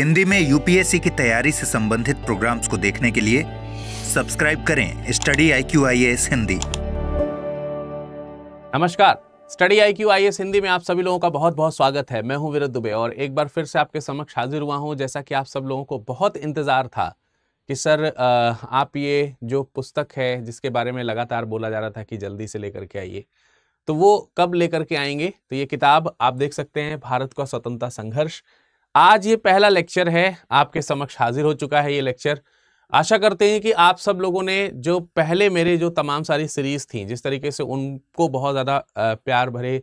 हिंदी में यूपीएससी की तैयारी से संबंधित प्रोग्राम्स को देखने के लिए सब्सक्राइब करें study I Q I S Hindi नमस्कार study I Q I S Hindi में आप सभी लोगों का बहुत बहुत स्वागत है मैं हूं विरद दुबे और एक बार फिर से आपके समक्ष हाजिर हुआ हूं जैसा कि आप सब लोगों को बहुत इंतज़ार था कि सर आप ये जो पुस्तक है जिसके बारे में लगातार बोला जा रहा था कि जल्दी से लेकर के आइए तो वो कब लेकर के आएंगे तो ये किताब आप देख सकते हैं भारत का स्वतंत्रता संघर्ष आज ये पहला लेक्चर है आपके समक्ष हाजिर हो चुका है ये लेक्चर आशा करते हैं कि आप सब लोगों ने जो पहले मेरे जो तमाम सारी सीरीज़ थी जिस तरीके से उनको बहुत ज़्यादा प्यार भरे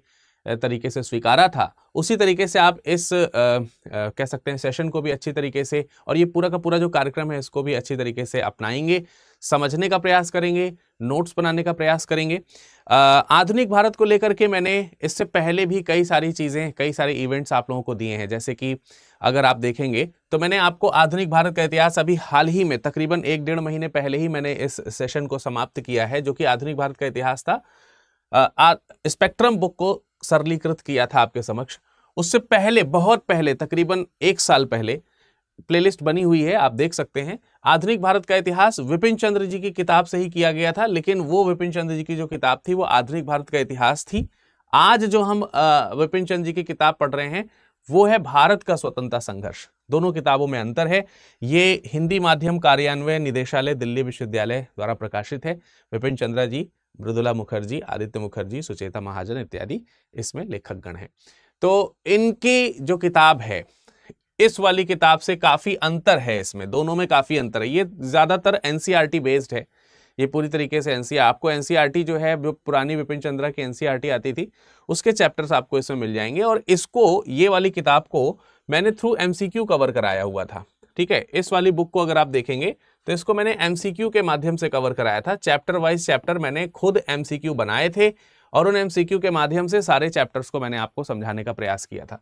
तरीके से स्वीकारा था उसी तरीके से आप इस आ, आ, कह सकते हैं सेशन को भी अच्छी तरीके से और ये पूरा का पूरा जो कार्यक्रम है इसको भी अच्छी तरीके से अपनाएंगे समझने का प्रयास करेंगे नोट्स बनाने का प्रयास करेंगे आधुनिक भारत को लेकर के मैंने इससे पहले भी कई सारी चीज़ें कई सारे इवेंट्स आप लोगों को दिए हैं जैसे कि अगर आप देखेंगे तो मैंने आपको आधुनिक भारत का इतिहास अभी हाल ही में तकरीबन एक डेढ़ महीने पहले ही मैंने इस सेशन को समाप्त किया है जो कि आधुनिक भारत का इतिहास था स्पेक्ट्रम बुक को सरलीकृत किया था आपके समक्ष उससे पहले बहुत पहले तकरीबन एक साल पहले प्लेलिस्ट बनी हुई है आप देख सकते हैं आधुनिक भारत का इतिहास विपिन चंद्र जी की किताब से ही किया गया था लेकिन वो विपिन चंद्र जी की जो किताब थी वो आधुनिक भारत का इतिहास थी आज जो हम विपिन चंद्र जी की किताब पढ़ रहे हैं वो है भारत का स्वतंत्रता संघर्ष दोनों किताबों में अंतर है ये हिंदी माध्यम कार्यान्वयन निदेशालय दिल्ली विश्वविद्यालय द्वारा प्रकाशित है विपिन चंद्रा जी मृदुला मुखर्जी आदित्य मुखर्जी सुचेता महाजन इत्यादि इसमें लेखक गण हैं तो इनकी जो किताब है इस वाली किताब से काफ़ी अंतर है इसमें दोनों में काफ़ी अंतर है ये ज़्यादातर एन बेस्ड e है ये पूरी तरीके से एनसीआर e आपको एन e जो है जो पुरानी विपिन चंद्रा की एन आती थी उसके चैप्टर्स आपको इसमें मिल जाएंगे और इसको ये वाली किताब को मैंने थ्रू एम कवर कराया हुआ था ठीक है इस वाली बुक को अगर आप देखेंगे तो इसको मैंने एम के माध्यम से कवर कराया था चैप्टर वाइज चैप्टर मैंने खुद एम बनाए थे और उन एम के माध्यम से सारे चैप्टर्स को मैंने आपको समझाने का प्रयास किया था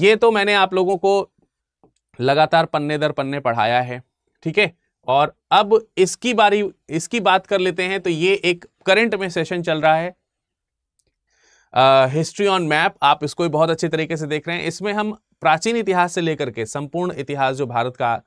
ये तो मैंने आप लोगों को लगातार पन्ने दर पन्ने पढ़ाया है ठीक है और अब इसकी बारी इसकी बात कर लेते हैं तो ये एक करंट में सेशन चल रहा है हिस्ट्री ऑन मैप आप इसको भी बहुत अच्छे तरीके से देख रहे हैं इसमें हम प्राचीन इतिहास से लेकर के संपूर्ण इतिहास जो भारत का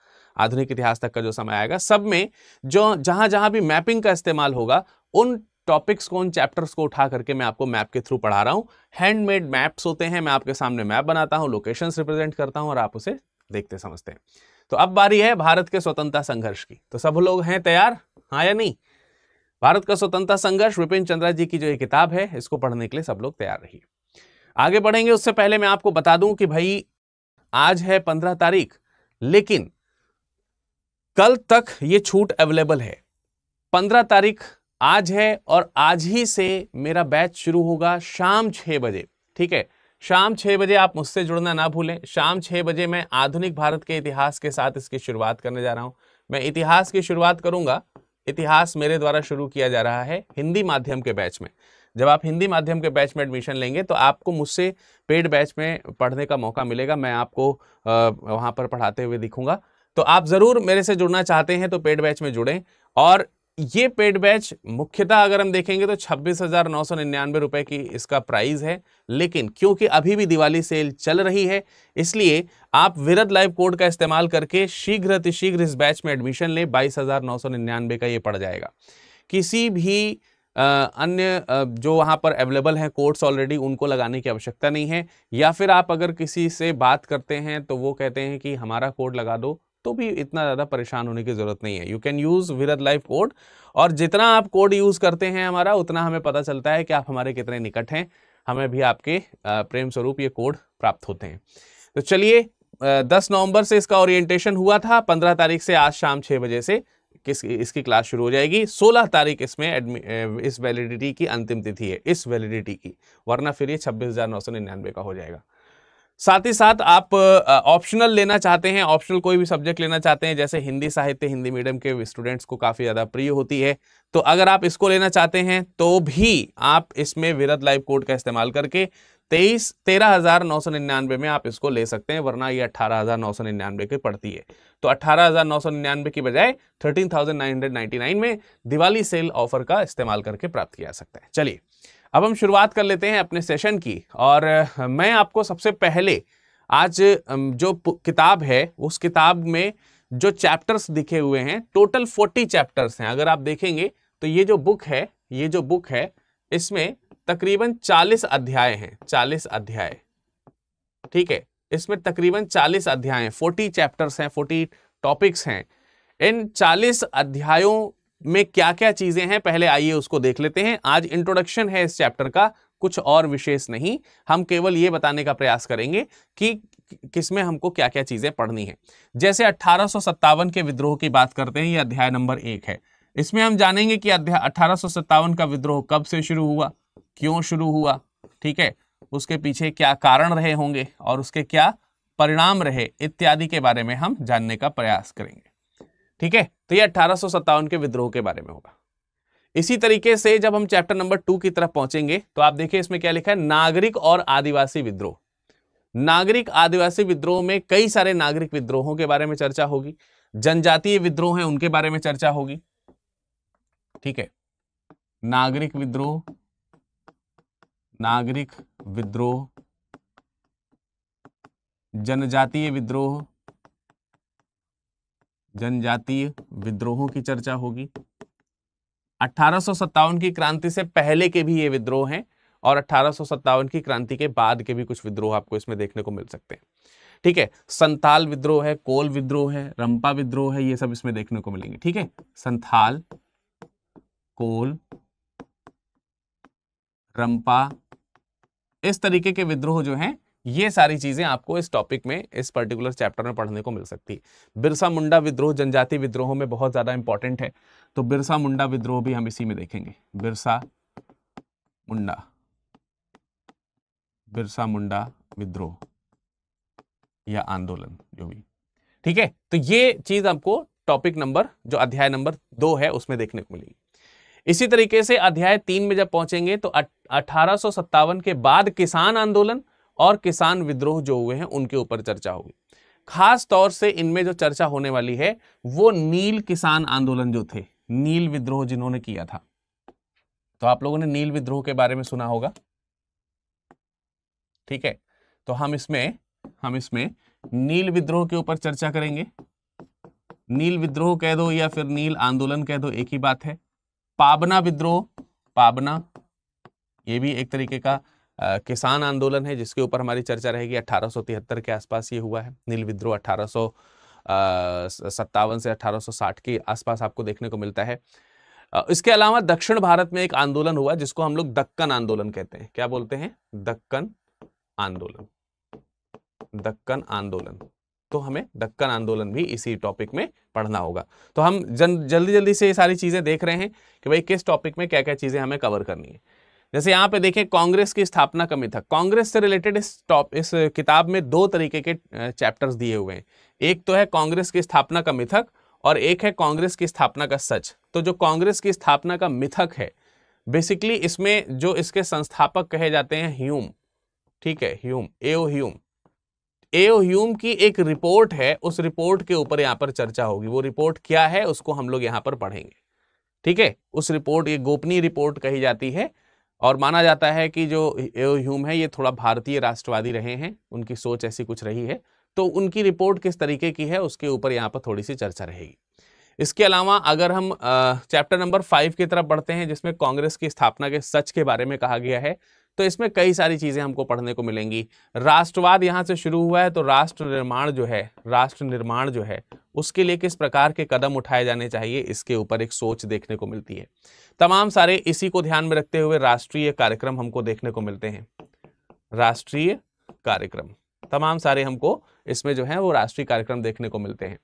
आधुनिक इतिहास तक का जो समय आएगा सब में जो जहां जहां भी मैपिंग का इस्तेमाल होगा उन टॉपिक्स को उन चैप्टर्स को उठा करके मैं आपको मैप के थ्रू पढ़ा रहा हूँ हैंडमेड मैप्स होते हैं मैं आपके सामने मैप बनाता हूँ लोकेशंस रिप्रेजेंट करता हूँ और आप उसे देखते समझते हैं तो अब बारी है भारत के स्वतंत्रता संघर्ष की तो सब लोग हैं तैयार हाँ या नहीं भारत का स्वतंत्रता संघर्ष विपिन चंद्रा जी की जो ये किताब है इसको पढ़ने के लिए सब लोग तैयार रहिए आगे बढ़ेंगे उससे पहले मैं आपको बता दूं कि भाई आज है पंद्रह तारीख लेकिन कल तक ये छूट अवेलेबल है पंद्रह तारीख आज है और आज ही से मेरा बैच शुरू होगा शाम छः बजे ठीक है शाम छः बजे आप मुझसे जुड़ना ना भूलें शाम छः बजे मैं आधुनिक भारत के इतिहास के साथ इसकी शुरुआत करने जा रहा हूँ मैं इतिहास की शुरुआत करूँगा इतिहास मेरे द्वारा शुरू किया जा रहा है हिंदी माध्यम के बैच में जब आप हिंदी माध्यम के बैच में एडमिशन लेंगे तो आपको मुझसे पेड बैच में पढ़ने का मौका मिलेगा मैं आपको वहाँ पर पढ़ाते हुए दिखूँगा तो आप ज़रूर मेरे से जुड़ना चाहते हैं तो पेड बैच में जुड़ें और ये पेड बैच मुख्यतः अगर हम देखेंगे तो छब्बीस हजार नौ सौ रुपए की इसका प्राइस है लेकिन क्योंकि अभी भी दिवाली सेल चल रही है इसलिए आप विरद लाइव कोड का इस्तेमाल करके शीघ्र अतिशीघ्र इस बैच में एडमिशन लें बाईस हजार नौ सौ का ये पड़ जाएगा किसी भी अन्य जो वहाँ पर अवेलेबल हैं कोर्ट्स ऑलरेडी उनको लगाने की आवश्यकता नहीं है या फिर आप अगर किसी से बात करते हैं तो वो कहते हैं कि हमारा कोड लगा दो तो भी इतना ज़्यादा परेशान होने की ज़रूरत नहीं है you can use with life code और जितना आप कोड यूज़ करते हैं हमारा उतना हमें पता चलता है कि आप हमारे कितने निकट हैं हमें भी आपके प्रेम स्वरूप ये कोड प्राप्त होते हैं तो चलिए दस नवंबर से इसका ओरिएंटेशन हुआ था पंद्रह तारीख से आज शाम छह बजे से किस इसकी क्लास शुरू हो जाएगी सोलह तारीख इसमें इस वैलिडिटी की अंतिम तिथि है इस वैलिडिटी की वरना फिर ये छब्बीस हज़ार नौ सौ निन्यानवे का हो जाएगा साथ ही साथ आप ऑप्शनल लेना चाहते हैं ऑप्शनल कोई भी सब्जेक्ट लेना चाहते हैं जैसे हिंदी साहित्य हिंदी मीडियम के स्टूडेंट्स को काफ़ी ज़्यादा प्रिय होती है तो अगर आप इसको लेना चाहते हैं तो भी आप इसमें विरत लाइव कोड का इस्तेमाल करके तेईस तेरह हज़ार नौ सौ निन्यानवे में आप इसको ले सकते हैं वरना ये अट्ठारह हज़ार नौ सौ निन्यानवे की पड़ती है तो अट्ठारह हज़ार नौ सौ निन्यानवे की बजाय thirteen thousand nine hundred ninety nine में दिवाली सेल ऑफर का इस्तेमाल करके प्राप्त किया जा सकता है चलिए अब हम शुरुआत कर लेते हैं अपने सेशन की और मैं आपको सबसे पहले आज जो किताब है उस किताब में जो चैप्टर्स दिखे हुए हैं टोटल फोर्टी चैप्टर्स हैं अगर आप देखेंगे तो ये जो बुक है ये जो बुक है इसमें तकरीबन चालीस अध्याय हैं चालीस अध्याय ठीक है इसमें तकरीबन चालीस अध्याय फोर्टी चैप्टर्स हैं फोर्टी टॉपिक्स हैं इन चालीस अध्यायों में क्या क्या चीज़ें हैं पहले आइए उसको देख लेते हैं आज इंट्रोडक्शन है इस चैप्टर का कुछ और विशेष नहीं हम केवल ये बताने का प्रयास करेंगे कि किसमें हमको क्या क्या चीज़ें पढ़नी है जैसे अट्ठारह के विद्रोह की बात करते हैं ये अध्याय नंबर एक है इसमें हम जानेंगे कि अध्याय अठारह का विद्रोह कब से शुरू हुआ क्यों शुरू हुआ ठीक है उसके पीछे क्या कारण रहे होंगे और उसके क्या परिणाम रहे इत्यादि के बारे में हम जानने का प्रयास करेंगे ठीक है तो ये अट्ठारह के विद्रोह के बारे में होगा इसी तरीके से जब हम चैप्टर नंबर टू की तरफ पहुंचेंगे तो आप देखिए इसमें क्या लिखा है नागरिक और आदिवासी विद्रोह नागरिक आदिवासी विद्रोह में कई सारे नागरिक विद्रोहों के बारे में चर्चा होगी जनजातीय विद्रोह है उनके बारे में चर्चा होगी ठीक है नागरिक विद्रोह नागरिक विद्रोह जनजातीय विद्रोह जनजातीय विद्रोहों की चर्चा होगी अठारह की क्रांति से पहले के भी ये विद्रोह हैं और अठारह की क्रांति के बाद के भी कुछ विद्रोह आपको इसमें देखने को मिल सकते हैं ठीक है संथाल विद्रोह है कोल विद्रोह है रंपा विद्रोह है ये सब इसमें देखने को मिलेंगे ठीक है संथाल कोल रंपा इस तरीके के विद्रोह जो हैं ये सारी चीज़ें आपको इस टॉपिक में इस पर्टिकुलर चैप्टर में पढ़ने को मिल सकती है बिरसा मुंडा विद्रोह जनजाति विद्रोह में बहुत ज़्यादा इंपॉर्टेंट है तो बिरसा मुंडा विद्रोह भी हम इसी में देखेंगे बिरसा मुंडा बिरसा मुंडा विद्रोह या आंदोलन जो भी ठीक है तो ये चीज़ आपको टॉपिक नंबर जो अध्याय नंबर दो है उसमें देखने को मिलेगी इसी तरीके से अध्याय तीन में जब पहुंचेंगे तो अठारह के बाद किसान आंदोलन और किसान विद्रोह जो हुए हैं उनके ऊपर चर्चा होगी खास तौर से इनमें जो चर्चा होने वाली है वो नील किसान आंदोलन जो थे नील विद्रोह जिन्होंने किया था तो आप लोगों ने नील विद्रोह के बारे में सुना होगा ठीक है तो हम इसमें हम इसमें नील विद्रोह के ऊपर चर्चा करेंगे नील विद्रोह कह दो या फिर नील आंदोलन कह दो एक ही बात है पाबना विद्रोह पाबना ये भी एक तरीके का किसान आंदोलन है जिसके ऊपर हमारी चर्चा रहेगी अठारह के आसपास ये हुआ है नील विद्रोह अठारह सत्तावन से 1860 के आसपास आपको देखने को मिलता है इसके अलावा दक्षिण भारत में एक आंदोलन हुआ जिसको हम लोग दक्कन आंदोलन कहते हैं क्या बोलते हैं दक्कन आंदोलन दक्कन आंदोलन तो हमें दक्कन आंदोलन भी इसी टॉपिक में पढ़ना होगा तो हम जन जल्दी जल्दी से ये सारी चीज़ें देख रहे हैं कि भाई किस टॉपिक में क्या क्या चीज़ें हमें कवर करनी है जैसे यहाँ पे देखें कांग्रेस की स्थापना कमी था कांग्रेस से रिलेटेड इस टॉप इस किताब में दो तरीके के चैप्टर्स दिए हुए हैं एक तो है कांग्रेस की स्थापना का मिथक और एक है कांग्रेस की स्थापना का सच तो जो कांग्रेस की स्थापना का मिथक है बेसिकली इसमें जो इसके संस्थापक कहे जाते हैं ह्यूम ठीक है Hume AO O AO A O Hume report है उस रिपोर्ट के ऊपर यहाँ पर चर्चा होगी वो रिपोर्ट क्या है उसको हम लोग यहाँ पर पढ़ेंगे ठीक है उस रिपोर्ट ये गोपनीय रिपोर्ट कही जाती है और माना जाता है कि जो ह्यूम है ये थोड़ा भारतीय राष्ट्रवादी रहे हैं उनकी सोच ऐसी कुछ रही है तो उनकी रिपोर्ट किस तरीके की है उसके ऊपर यहाँ पर थोड़ी सी चर्चा रहेगी इसके अलावा अगर हम चैप्टर नंबर फाइव की तरफ बढ़ते हैं जिसमें कांग्रेस की स्थापना के सच के बारे में कहा गया है तो इसमें कई सारी चीज़ें हमको पढ़ने को मिलेंगी राष्ट्रवाद यहाँ से शुरू हुआ है तो राष्ट्र निर्माण जो है राष्ट्र निर्माण जो है उसके लिए किस प्रकार के कदम उठाए जाने चाहिए इसके ऊपर एक सोच देखने को मिलती है तमाम सारे इसी को ध्यान में रखते हुए राष्ट्रीय कार्यक्रम हमको देखने को मिलते हैं राष्ट्रीय कार्यक्रम तमाम सारे हमको इसमें जो है वो राष्ट्रीय कार्यक्रम देखने को मिलते हैं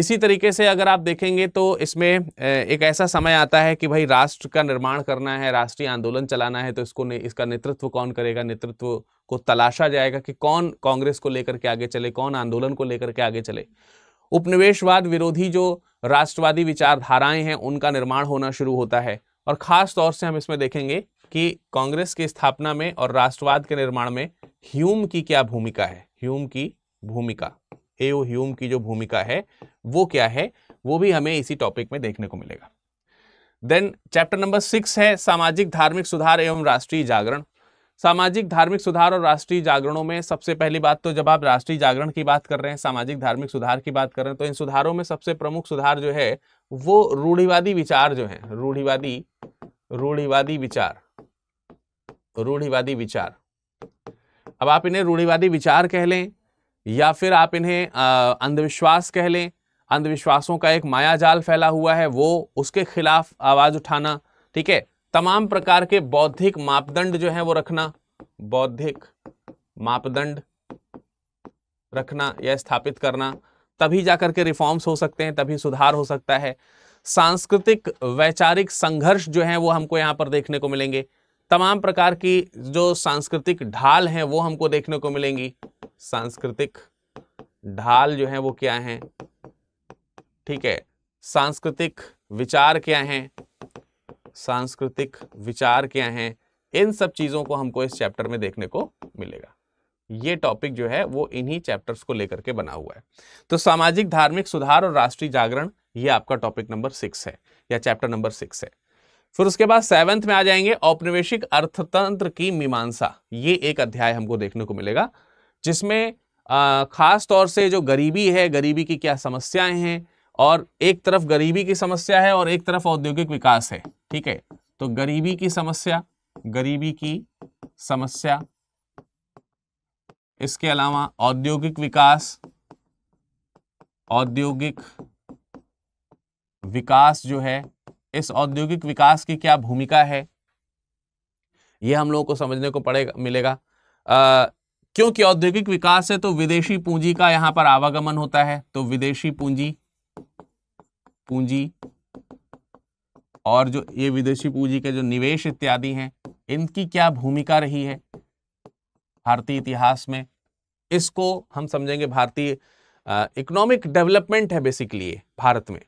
इसी तरीके से अगर आप देखेंगे तो इसमें एक ऐसा समय आता है कि भाई राष्ट्र का निर्माण करना है राष्ट्रीय आंदोलन चलाना है तो इसको ने, इसका नेतृत्व कौन करेगा नेतृत्व को तलाशा जाएगा कि कौन कांग्रेस को लेकर के आगे चले कौन आंदोलन को लेकर के आगे चले उपनिवेशवाद विरोधी जो राष्ट्रवादी विचारधाराएं हैं उनका निर्माण होना शुरू होता है और खास तौर से हम इसमें देखेंगे कि कांग्रेस की स्थापना में और राष्ट्रवाद के निर्माण में ह्यूम की क्या भूमिका है ह्यूम की भूमिका एओ ह्यूम की जो भूमिका है वो क्या है वो भी हमें इसी टॉपिक में देखने को मिलेगा देन चैप्टर नंबर सिक्स है सामाजिक धार्मिक सुधार एवं राष्ट्रीय जागरण सामाजिक धार्मिक सुधार और राष्ट्रीय जागरणों में सबसे पहली बात तो जब आप राष्ट्रीय जागरण की बात कर रहे हैं सामाजिक धार्मिक सुधार की बात कर रहे हैं तो इन सुधारों में सबसे प्रमुख सुधार जो है वो रूढ़िवादी विचार जो है रूढ़िवादी रूढ़िवादी विचार रूढ़िवादी विचार अब आप इन्हें रूढ़िवादी विचार कह लें या फिर आप इन्हें अंधविश्वास कह लें अंधविश्वासों का एक माया जाल फैला हुआ है वो उसके खिलाफ आवाज़ उठाना ठीक है तमाम प्रकार के बौद्धिक मापदंड जो है वो रखना बौद्धिक मापदंड रखना या स्थापित करना तभी जाकर के रिफॉर्म्स हो सकते हैं तभी सुधार हो सकता है सांस्कृतिक वैचारिक संघर्ष जो है वो हमको यहाँ पर देखने को मिलेंगे तमाम प्रकार की जो सांस्कृतिक ढाल हैं वो हमको देखने को मिलेंगी सांस्कृतिक ढाल जो है वो क्या है ठीक है सांस्कृतिक विचार क्या है सांस्कृतिक विचार क्या है इन सब चीज़ों को हमको इस चैप्टर में देखने को मिलेगा ये टॉपिक जो है वो इन्हीं चैप्टर्स को लेकर के बना हुआ है तो सामाजिक धार्मिक सुधार और राष्ट्रीय जागरण ये आपका टॉपिक नंबर सिक्स है या चैप्टर नंबर सिक्स है फिर उसके बाद सेवंथ में आ जाएंगे औपनिवेशिक अर्थतंत्र की मीमांसा ये एक अध्याय हमको देखने को मिलेगा जिसमें ख़ास तौर से जो गरीबी है गरीबी की क्या समस्याएं हैं और एक तरफ गरीबी की समस्या है और एक तरफ औद्योगिक विकास है ठीक है तो गरीबी की समस्या गरीबी की समस्या इसके अलावा औद्योगिक विकास औद्योगिक विकास जो है इस औद्योगिक विकास की क्या भूमिका है यह हम लोगों को समझने को पड़ेगा मिलेगा क्योंकि औद्योगिक विकास है तो विदेशी पूंजी का यहां पर आवागमन होता है तो विदेशी पूंजी पूंजी और जो ये विदेशी पूंजी के जो निवेश इत्यादि हैं इनकी क्या भूमिका रही है भारतीय इतिहास में इसको हम समझेंगे भारतीय इकोनॉमिक डेवलपमेंट है बेसिकली भारत में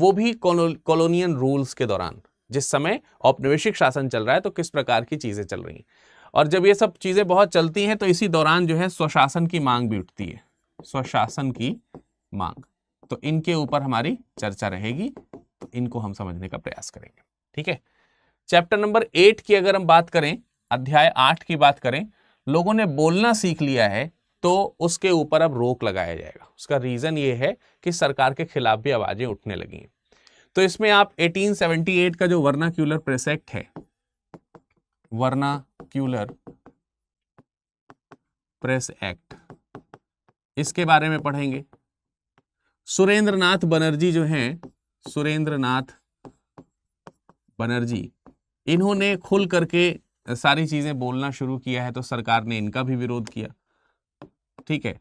वो भी कॉलोनियन रूल्स के दौरान जिस समय औपनिवेशिक शासन चल रहा है तो किस प्रकार की चीजें चल रही हैं और जब ये सब चीज़ें बहुत चलती हैं तो इसी दौरान जो है स्वशासन की मांग भी उठती है स्वशासन की मांग तो इनके ऊपर हमारी चर्चा रहेगी तो इनको हम समझने का प्रयास करेंगे ठीक है चैप्टर नंबर एट की अगर हम बात करें अध्याय आठ की बात करें लोगों ने बोलना सीख लिया है तो उसके ऊपर अब रोक लगाया जाएगा उसका रीज़न ये है कि सरकार के खिलाफ भी आवाज़ें उठने लगी हैं तो इसमें आप 1878 का जो वर्ना क्यूलर प्रेसेक्ट है वर्ना पर्टिकुलर प्रेस एक्ट इसके बारे में पढ़ेंगे सुरेंद्रनाथ बनर्जी जो हैं सुरेंद्रनाथ बनर्जी इन्होंने खुल करके सारी चीजें बोलना शुरू किया है तो सरकार ने इनका भी विरोध किया ठीक है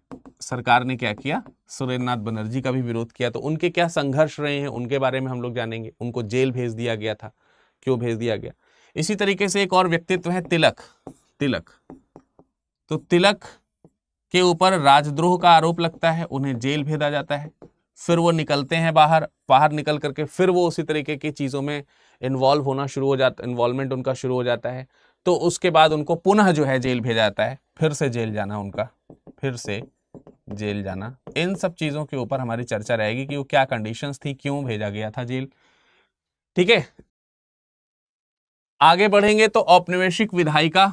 सरकार ने क्या किया सुरेंद्रनाथ बनर्जी का भी विरोध किया तो उनके क्या संघर्ष रहे हैं उनके बारे में हम लोग जानेंगे उनको जेल भेज दिया गया था क्यों भेज दिया गया इसी तरीके से एक और व्यक्तित्व है तिलक तिलक तो तिलक के ऊपर राजद्रोह का आरोप लगता है उन्हें जेल भेजा जाता है फिर वो निकलते हैं बाहर बाहर निकल करके फिर वो उसी तरीके की चीज़ों में इन्वॉल्व होना शुरू हो जाता इन्वॉल्वमेंट उनका शुरू हो जाता है तो उसके बाद उनको पुनः जो है जेल भेजा जाता है फिर से जेल जाना उनका फिर से जेल जाना इन सब चीज़ों के ऊपर हमारी चर्चा रहेगी कि वो क्या कंडीशंस थी क्यों भेजा गया था जेल ठीक है आगे बढ़ेंगे तो औपनिवेशिक विधायिका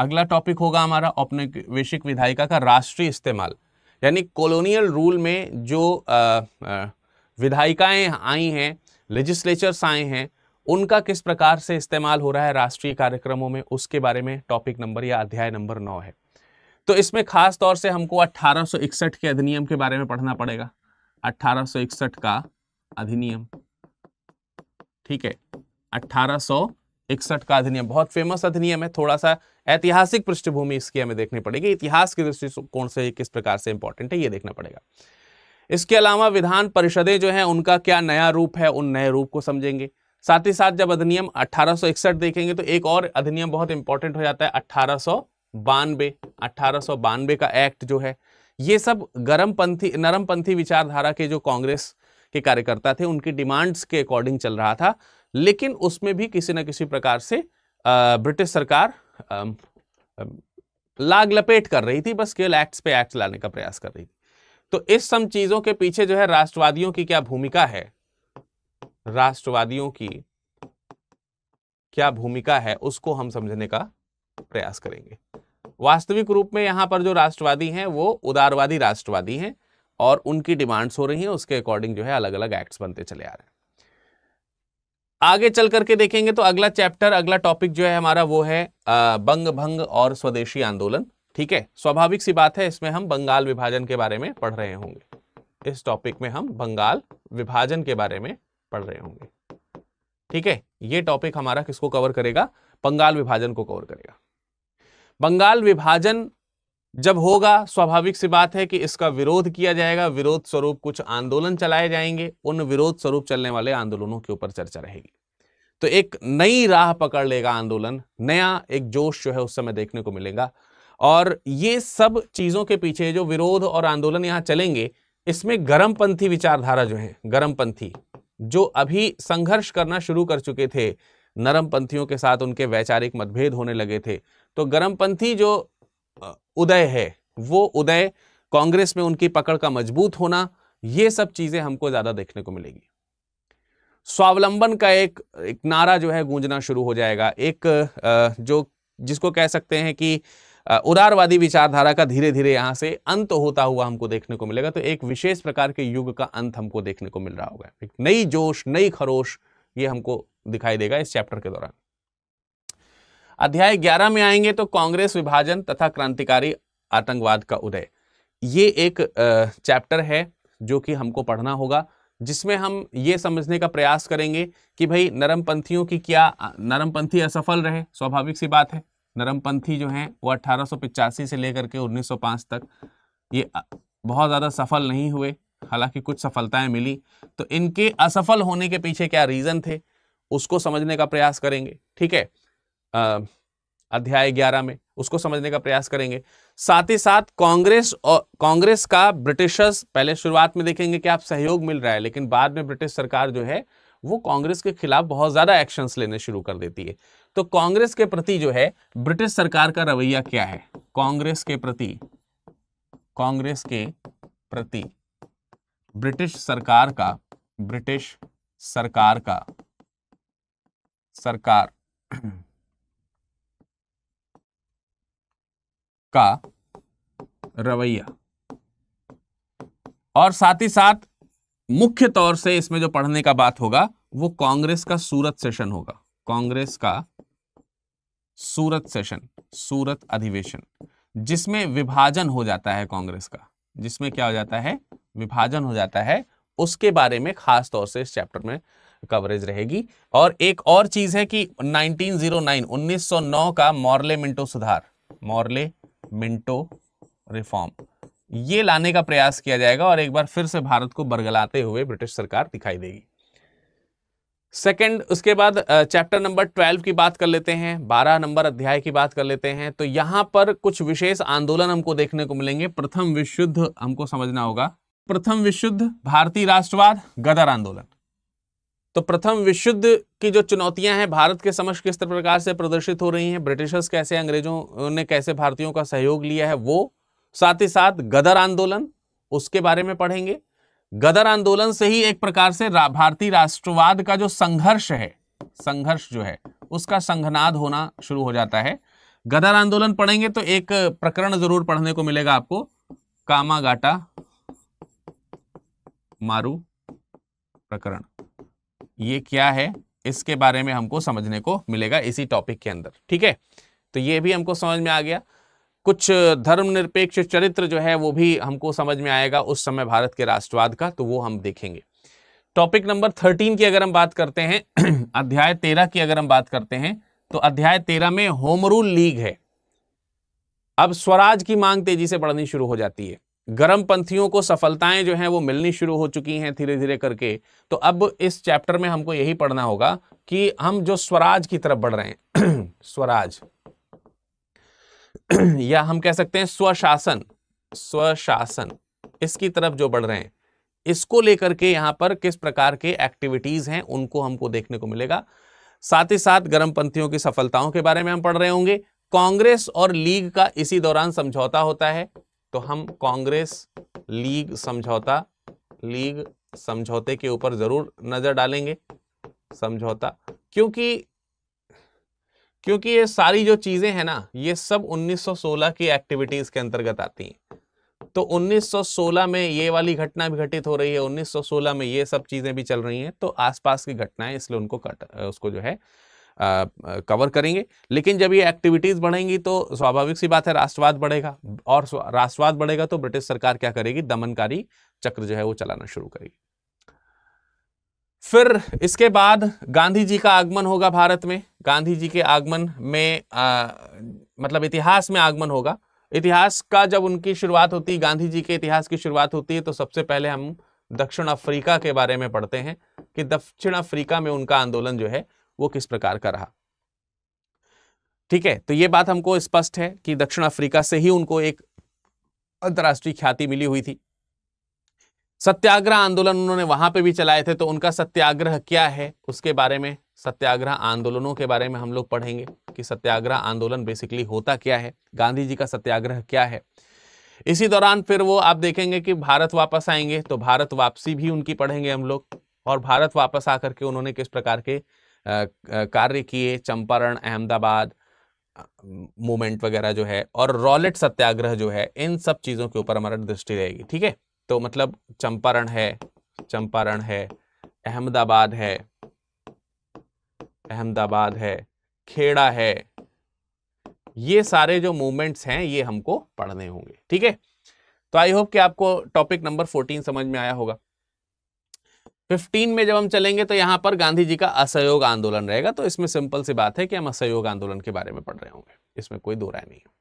अगला टॉपिक होगा हमारा औपनिवेशिक विधायिका का राष्ट्रीय इस्तेमाल यानी कॉलोनियल रूल में जो विधायिकाएं आई हैं लेजिस्लेचर्स आए हैं उनका किस प्रकार से इस्तेमाल हो रहा है राष्ट्रीय कार्यक्रमों में उसके बारे में टॉपिक नंबर या अध्याय नंबर नौ है तो इसमें खास तौर से हमको 1861 के अधिनियम के बारे में पढ़ना पड़ेगा 1861 का अधिनियम ठीक है 1861 इकसठ का अधिनियम बहुत फेमस अधिनियम है थोड़ा सा ऐतिहासिक पृष्ठभूमि इसकी हमें देखनी पड़ेगी इतिहास के दृष्टिकोण से किस प्रकार से इंपॉर्टेंट है ये देखना पड़ेगा इसके अलावा विधान परिषदें जो हैं उनका क्या नया रूप है उन नए रूप को समझेंगे साथ ही साथ जब अधिनियम 1861 देखेंगे तो एक और अधिनियम बहुत इंपॉर्टेंट हो जाता है अट्ठारह सौ बानवे का एक्ट जो है ये सब पंथी नरम पंथी विचारधारा के जो कांग्रेस के कार्यकर्ता थे उनकी डिमांड्स के अकॉर्डिंग चल रहा था लेकिन उसमें भी किसी न किसी प्रकार से ब्रिटिश सरकार लाग लपेट कर रही थी बस केवल एक्ट्स पे एक्ट लाने का प्रयास कर रही थी तो इस सब चीजों के पीछे जो है राष्ट्रवादियों की क्या भूमिका है राष्ट्रवादियों की क्या भूमिका है उसको हम समझने का प्रयास करेंगे वास्तविक रूप में यहां पर जो राष्ट्रवादी हैं वो उदारवादी राष्ट्रवादी हैं और उनकी डिमांड्स हो रही हैं उसके अकॉर्डिंग जो है अलग अलग एक्ट्स बनते चले आ रहे हैं आगे चल करके देखेंगे तो अगला चैप्टर अगला टॉपिक जो है हमारा वो है बंग भंग और स्वदेशी आंदोलन ठीक है स्वाभाविक सी बात है इसमें हम बंगाल विभाजन के बारे में पढ़ रहे होंगे इस टॉपिक में हम बंगाल विभाजन के बारे में पढ़ रहे होंगे ठीक है ये टॉपिक हमारा किसको कवर करेगा बंगाल विभाजन को कवर करेगा बंगाल विभाजन जब होगा स्वाभाविक सी बात है कि इसका विरोध किया जाएगा विरोध स्वरूप कुछ आंदोलन चलाए जाएंगे उन विरोध स्वरूप चलने वाले आंदोलनों के ऊपर चर्चा रहेगी तो एक नई राह पकड़ लेगा आंदोलन नया एक जोश जो है उस समय देखने को मिलेगा और ये सब चीज़ों के पीछे जो विरोध और आंदोलन यहां चलेंगे इसमें गर्मपंथी विचारधारा जो है गर्मपंथी जो अभी संघर्ष करना शुरू कर चुके थे नरमपंथियों के साथ उनके वैचारिक मतभेद होने लगे थे तो गर्मपंथी जो उदय है वो उदय कांग्रेस में उनकी पकड़ का मजबूत होना ये सब चीजें हमको ज्यादा देखने को मिलेगी स्वावलंबन का एक एक नारा जो है गूंजना शुरू हो जाएगा एक जो जिसको कह सकते हैं कि उदारवादी विचारधारा का धीरे धीरे यहां से अंत होता हुआ हमको देखने को मिलेगा तो एक विशेष प्रकार के युग का अंत हमको देखने को मिल रहा होगा एक नई जोश नई खरोश ये हमको दिखाई देगा इस चैप्टर के दौरान अध्याय 11 में आएंगे तो कांग्रेस विभाजन तथा क्रांतिकारी आतंकवाद का उदय ये एक चैप्टर है जो कि हमको पढ़ना होगा जिसमें हम ये समझने का प्रयास करेंगे कि भाई नरमपंथियों की क्या नरमपंथी असफल रहे स्वाभाविक सी बात है नरमपंथी जो हैं वो अट्ठारह से लेकर के 1905 तक ये बहुत ज़्यादा सफल नहीं हुए हालांकि कुछ सफलताएं मिली तो इनके असफल होने के पीछे क्या रीज़न थे उसको समझने का प्रयास करेंगे ठीक है अध्याय ग्यारह में उसको समझने का प्रयास करेंगे साथ ही साथ कांग्रेस और कांग्रेस का ब्रिटिशर्स पहले शुरुआत में देखेंगे कि आप सहयोग मिल रहा है लेकिन बाद में ब्रिटिश सरकार जो है वो कांग्रेस के खिलाफ बहुत ज़्यादा एक्शंस लेने शुरू कर देती है तो कांग्रेस के प्रति जो है ब्रिटिश सरकार का रवैया क्या है कांग्रेस के प्रति कांग्रेस के प्रति ब्रिटिश सरकार का ब्रिटिश सरकार का सरकार का रवैया और साथ ही साथ मुख्य तौर से इसमें जो पढ़ने का बात होगा वो कांग्रेस का सूरत सेशन होगा कांग्रेस का सूरत सेशन सूरत अधिवेशन जिसमें विभाजन हो जाता है कांग्रेस का जिसमें क्या हो जाता है विभाजन हो जाता है उसके बारे में खास तौर से इस चैप्टर में कवरेज रहेगी और एक और चीज है कि 1909 1909 का मॉर्ले मिंटो सुधार मॉर्ले मिंटो रिफॉर्म ये लाने का प्रयास किया जाएगा और एक बार फिर से भारत को बरगलाते हुए ब्रिटिश सरकार दिखाई देगी सेकंड उसके बाद चैप्टर नंबर ट्वेल्व की बात कर लेते हैं बारह नंबर अध्याय की बात कर लेते हैं तो यहां पर कुछ विशेष आंदोलन हमको देखने को मिलेंगे प्रथम विशुद्ध हमको समझना होगा प्रथम विशुद्ध भारतीय राष्ट्रवाद गदर आंदोलन तो प्रथम विश्व की जो चुनौतियां हैं भारत के समक्ष किस प्रकार से प्रदर्शित हो रही हैं ब्रिटिशर्स कैसे अंग्रेजों ने कैसे भारतीयों का सहयोग लिया है वो साथ ही साथ गदर आंदोलन उसके बारे में पढ़ेंगे गदर आंदोलन से ही एक प्रकार से रा, भारतीय राष्ट्रवाद का जो संघर्ष है संघर्ष जो है उसका संघनाद होना शुरू हो जाता है गदर आंदोलन पढ़ेंगे तो एक प्रकरण जरूर पढ़ने को मिलेगा आपको कामागाटा मारू प्रकरण ये क्या है इसके बारे में हमको समझने को मिलेगा इसी टॉपिक के अंदर ठीक है तो ये भी हमको समझ में आ गया कुछ धर्मनिरपेक्ष चरित्र जो है वो भी हमको समझ में आएगा उस समय भारत के राष्ट्रवाद का तो वो हम देखेंगे टॉपिक नंबर थर्टीन की अगर हम बात करते हैं अध्याय तेरह की अगर हम बात करते हैं तो अध्याय तेरह में होमरूल लीग है अब स्वराज की मांग तेजी से बढ़नी शुरू हो जाती है गर्म पंथियों को सफलताएं जो हैं वो मिलनी शुरू हो चुकी हैं धीरे धीरे करके तो अब इस चैप्टर में हमको यही पढ़ना होगा कि हम जो स्वराज की तरफ बढ़ रहे हैं स्वराज या हम कह सकते हैं स्वशासन स्वशासन इसकी तरफ जो बढ़ रहे हैं इसको लेकर के यहां पर किस प्रकार के एक्टिविटीज हैं उनको हमको देखने को मिलेगा साथ ही साथ गर्म पंथियों की सफलताओं के बारे में हम पढ़ रहे होंगे कांग्रेस और लीग का इसी दौरान समझौता होता है तो हम कांग्रेस लीग समझौता लीग समझौते के ऊपर जरूर नजर डालेंगे समझौता क्योंकि क्योंकि ये सारी जो चीजें हैं ना ये सब 1916 की एक्टिविटीज के अंतर्गत आती हैं तो 1916 में ये वाली घटना भी घटित हो रही है 1916 में ये सब चीजें भी चल रही हैं तो आसपास की घटनाएं इसलिए उनको कट उसको जो है कवर करेंगे लेकिन जब ये एक्टिविटीज़ बढ़ेंगी तो स्वाभाविक सी बात है राष्ट्रवाद बढ़ेगा और राष्ट्रवाद बढ़ेगा तो ब्रिटिश सरकार क्या करेगी दमनकारी चक्र जो है वो चलाना शुरू करेगी फिर इसके बाद गांधी जी का आगमन होगा भारत में गांधी जी के आगमन में आ, मतलब इतिहास में आगमन होगा इतिहास का जब उनकी शुरुआत होती है गांधी जी के इतिहास की शुरुआत होती है तो सबसे पहले हम दक्षिण अफ्रीका के बारे में पढ़ते हैं कि दक्षिण अफ्रीका में उनका आंदोलन जो है वो किस प्रकार का रहा ठीक है तो ये बात हमको स्पष्ट है कि दक्षिण अफ्रीका से ही उनको एक अंतर्राष्ट्रीय ख्याति मिली हुई थी सत्याग्रह आंदोलन उन्होंने वहां पे भी चलाए थे तो उनका सत्याग्रह क्या है उसके बारे में सत्याग्रह आंदोलनों के बारे में हम लोग पढ़ेंगे कि सत्याग्रह आंदोलन बेसिकली होता क्या है गांधी जी का सत्याग्रह क्या है इसी दौरान फिर वो आप देखेंगे कि भारत वापस आएंगे तो भारत वापसी भी उनकी पढ़ेंगे हम लोग और भारत वापस आकर के उन्होंने किस प्रकार के कार्य किए चंपारण अहमदाबाद मूवमेंट वगैरह जो है और रॉलेट सत्याग्रह जो है इन सब चीज़ों के ऊपर हमारा दृष्टि रहेगी ठीक है तो मतलब चंपारण है चंपारण है अहमदाबाद है अहमदाबाद है खेड़ा है ये सारे जो मूवमेंट्स हैं ये हमको पढ़ने होंगे ठीक है तो आई होप कि आपको टॉपिक नंबर 14 समझ में आया होगा 15 में जब हम चलेंगे तो यहां पर गांधी जी का असहयोग आंदोलन रहेगा तो इसमें सिंपल सी बात है कि हम असहयोग आंदोलन के बारे में पढ़ रहे होंगे इसमें कोई दो राय नहीं है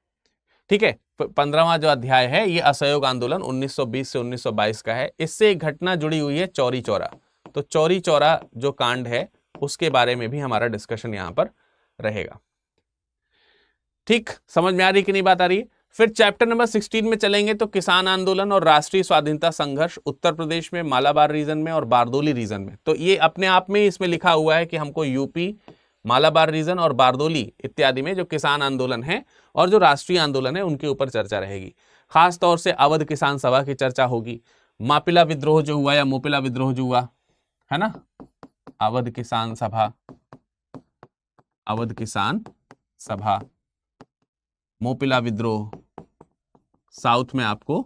ठीक है पंद्रहवा जो अध्याय है ये असहयोग आंदोलन उन्नीस से उन्नीस का है इससे एक घटना जुड़ी हुई है चौरी चौरा तो चौरी चौरा जो कांड है उसके बारे में भी हमारा डिस्कशन यहां पर रहेगा ठीक समझ में आ रही कि नहीं बात आ रही है फिर चैप्टर नंबर 16 में चलेंगे तो किसान आंदोलन और राष्ट्रीय स्वाधीनता संघर्ष उत्तर प्रदेश में मालाबार रीजन में और बारदोली रीजन में तो ये अपने आप में इसमें लिखा हुआ है कि हमको यूपी मालाबार रीजन और बारदोली इत्यादि में जो किसान आंदोलन है और जो राष्ट्रीय आंदोलन है उनके ऊपर चर्चा रहेगी खास तौर से अवध किसान सभा की चर्चा होगी मापिला विद्रोह जो हुआ या मोपिला विद्रोह जो हुआ है ना अवध किसान सभा अवध किसान सभा मोपिला विद्रोह साउथ में आपको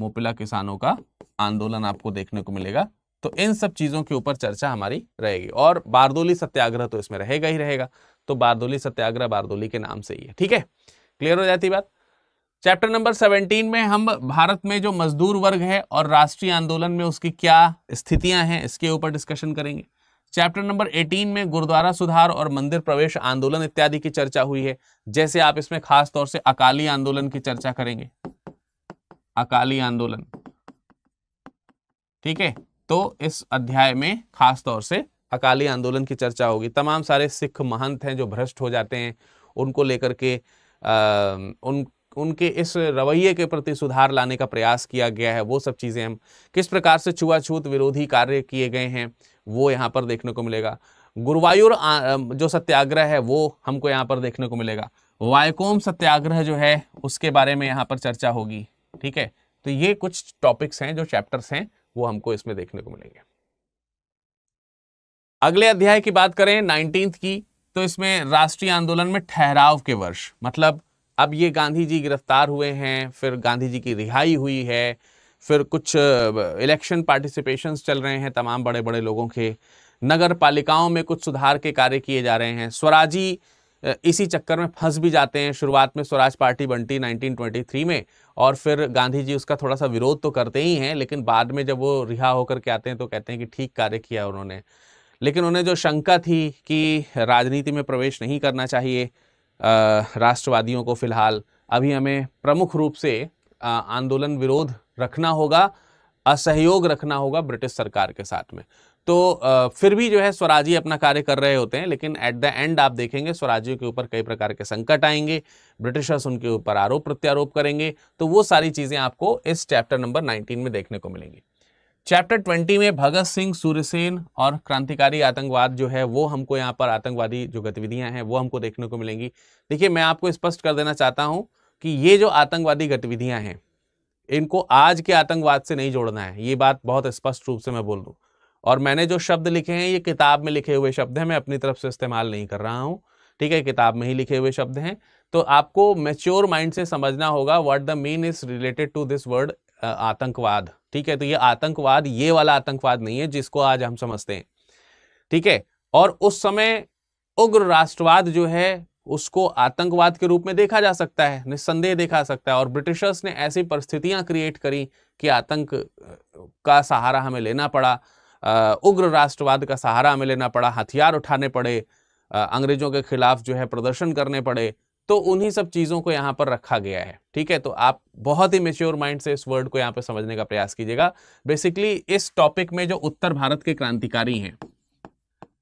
मोपिला किसानों का आंदोलन आपको देखने को मिलेगा तो इन सब चीज़ों के ऊपर चर्चा हमारी रहेगी और बारदोली सत्याग्रह तो इसमें रहेगा ही रहेगा तो बारदोली सत्याग्रह बारदोली के नाम से ही है ठीक है क्लियर हो जाती बात चैप्टर नंबर 17 में हम भारत में जो मजदूर वर्ग है और राष्ट्रीय आंदोलन में उसकी क्या स्थितियां हैं इसके ऊपर डिस्कशन करेंगे चैप्टर नंबर 18 में गुरुद्वारा सुधार और मंदिर प्रवेश आंदोलन इत्यादि की चर्चा हुई है जैसे आप इसमें खास तौर से अकाली आंदोलन की चर्चा करेंगे अकाली आंदोलन ठीक है तो इस अध्याय में खास तौर से अकाली आंदोलन की चर्चा होगी तमाम सारे सिख महंत हैं जो भ्रष्ट हो जाते हैं उनको लेकर के आ, उन उनके इस रवैये के प्रति सुधार लाने का प्रयास किया गया है वो सब चीज़ें हम किस प्रकार से छुआछूत विरोधी कार्य किए गए हैं वो यहाँ पर देखने को मिलेगा गुरुवायुर जो सत्याग्रह है वो हमको यहाँ पर देखने को मिलेगा वायकोम सत्याग्रह जो है उसके बारे में यहाँ पर चर्चा होगी ठीक है तो ये कुछ टॉपिक्स हैं जो चैप्टर्स हैं वो हमको इसमें देखने को मिलेंगे अगले अध्याय की बात करें नाइनटीन्थ की तो इसमें राष्ट्रीय आंदोलन में ठहराव के वर्ष मतलब अब ये गांधी जी गिरफ्तार हुए हैं फिर गांधी जी की रिहाई हुई है फिर कुछ इलेक्शन पार्टिसिपेशन चल रहे हैं तमाम बड़े बड़े लोगों के नगर पालिकाओं में कुछ सुधार के कार्य किए जा रहे हैं स्वराजी इसी चक्कर में फंस भी जाते हैं शुरुआत में स्वराज पार्टी बनती 1923 में और फिर गांधी जी उसका थोड़ा सा विरोध तो करते ही हैं लेकिन बाद में जब वो रिहा होकर के आते हैं तो कहते हैं कि ठीक कार्य किया उन्होंने लेकिन उन्हें जो शंका थी कि राजनीति में प्रवेश नहीं करना चाहिए राष्ट्रवादियों को फिलहाल अभी हमें प्रमुख रूप से आंदोलन विरोध रखना होगा असहयोग रखना होगा ब्रिटिश सरकार के साथ में तो फिर भी जो है स्वराजी अपना कार्य कर रहे होते हैं लेकिन एट द एंड आप देखेंगे स्वराजियों के ऊपर कई प्रकार के संकट आएंगे ब्रिटिशर्स उनके ऊपर आरोप प्रत्यारोप करेंगे तो वो सारी चीज़ें आपको इस चैप्टर नंबर 19 में देखने को मिलेंगी चैप्टर ट्वेंटी में भगत सिंह सूर्यसेन और क्रांतिकारी आतंकवाद जो है वो हमको यहाँ पर आतंकवादी जो गतिविधियां हैं वो हमको देखने को मिलेंगी देखिए मैं आपको स्पष्ट कर देना चाहता हूँ कि ये जो आतंकवादी गतिविधियां हैं इनको आज के आतंकवाद से नहीं जोड़ना है ये बात बहुत स्पष्ट रूप से मैं बोल दूँ और मैंने जो शब्द लिखे हैं ये किताब में लिखे हुए शब्द हैं मैं अपनी तरफ से इस्तेमाल नहीं कर रहा हूँ ठीक है किताब में ही लिखे हुए शब्द हैं तो आपको मेच्योर माइंड से समझना होगा what the mean is related to this word आतंकवाद ठीक है तो ये आतंकवाद ये वाला आतंकवाद नहीं है जिसको आज हम समझते हैं ठीक है और उस समय उग्र राष्ट्रवाद जो है उसको आतंकवाद के रूप में देखा जा सकता है निस्संदेह देखा सकता है और ब्रिटिशर्स ने ऐसी परिस्थितियां क्रिएट करी कि आतंक का सहारा हमें लेना पड़ा उग्र राष्ट्रवाद का सहारा हमें लेना पड़ा हथियार उठाने पड़े अंग्रेजों के खिलाफ जो है प्रदर्शन करने पड़े तो उन्हीं सब चीज़ों को यहाँ पर रखा गया है ठीक है तो आप बहुत ही मेच्योर माइंड से इस वर्ड को यहाँ पर समझने का प्रयास कीजिएगा बेसिकली इस टॉपिक में जो उत्तर भारत के क्रांतिकारी हैं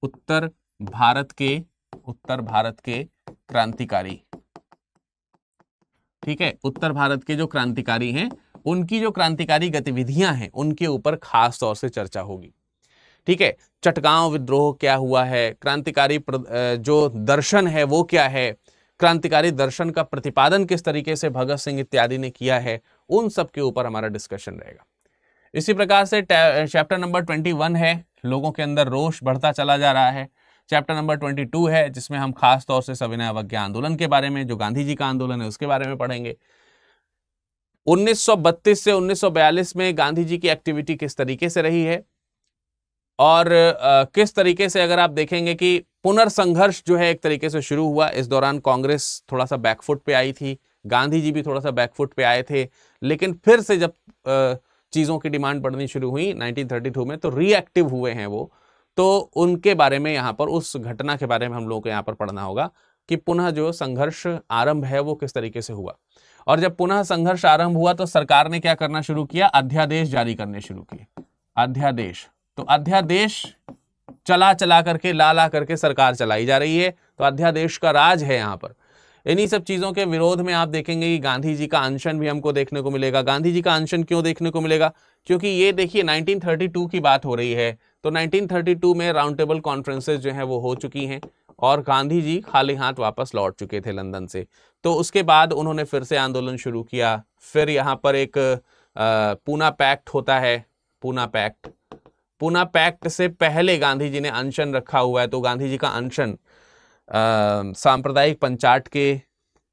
उत्तर भारत के उत्तर भारत के क्रांतिकारी ठीक है उत्तर भारत के जो क्रांतिकारी हैं उनकी जो क्रांतिकारी गतिविधियां हैं उनके ऊपर खास तौर से चर्चा होगी ठीक है चटगांव विद्रोह क्या हुआ है क्रांतिकारी जो दर्शन है वो क्या है क्रांतिकारी दर्शन का प्रतिपादन किस तरीके से भगत सिंह इत्यादि ने किया है उन सब के ऊपर हमारा डिस्कशन रहेगा इसी प्रकार से चैप्टर नंबर ट्वेंटी वन है लोगों के अंदर रोष बढ़ता चला जा रहा है चैप्टर नंबर ट्वेंटी टू है जिसमें हम खास तौर से सविनय अवज्ञा आंदोलन के बारे में जो गांधी जी का आंदोलन है उसके बारे में पढ़ेंगे 1932 से 1942 में गांधी जी की एक्टिविटी किस तरीके से रही है और आ, किस तरीके से अगर आप देखेंगे कि पुनर्संघर्ष जो है एक तरीके से शुरू हुआ इस दौरान कांग्रेस थोड़ा सा बैकफुट पे आई थी गांधी जी भी थोड़ा सा बैकफुट पे आए थे लेकिन फिर से जब चीज़ों की डिमांड बढ़नी शुरू हुई 1932 में तो रिएक्टिव हुए हैं वो तो उनके बारे में यहाँ पर उस घटना के बारे में हम लोगों को यहाँ पर पढ़ना होगा कि पुनः जो संघर्ष आरंभ है वो किस तरीके से हुआ और जब पुनः संघर्ष आरंभ हुआ तो सरकार ने क्या करना शुरू किया अध्यादेश जारी करने शुरू किए अध्यादेश तो अध्यादेश चला चला करके ला ला करके सरकार चलाई जा रही है तो अध्यादेश का राज है यहाँ पर इन्हीं सब चीज़ों के विरोध में आप देखेंगे कि गांधी जी का अनशन भी हमको देखने को मिलेगा गांधी जी का अनशन क्यों देखने को मिलेगा क्योंकि ये देखिए 1932 की बात हो रही है तो 1932 में राउंड टेबल कॉन्फ्रेंसेज जो हैं वो हो चुकी हैं और गांधी जी खाली हाथ वापस लौट चुके थे लंदन से तो उसके बाद उन्होंने फिर से आंदोलन शुरू किया फिर यहाँ पर एक पूना पैक्ट होता है पूना पैक्ट पुना पैक्ट से पहले गांधी जी ने अनशन रखा हुआ है तो गांधी जी का अनशन सांप्रदायिक पंचाट के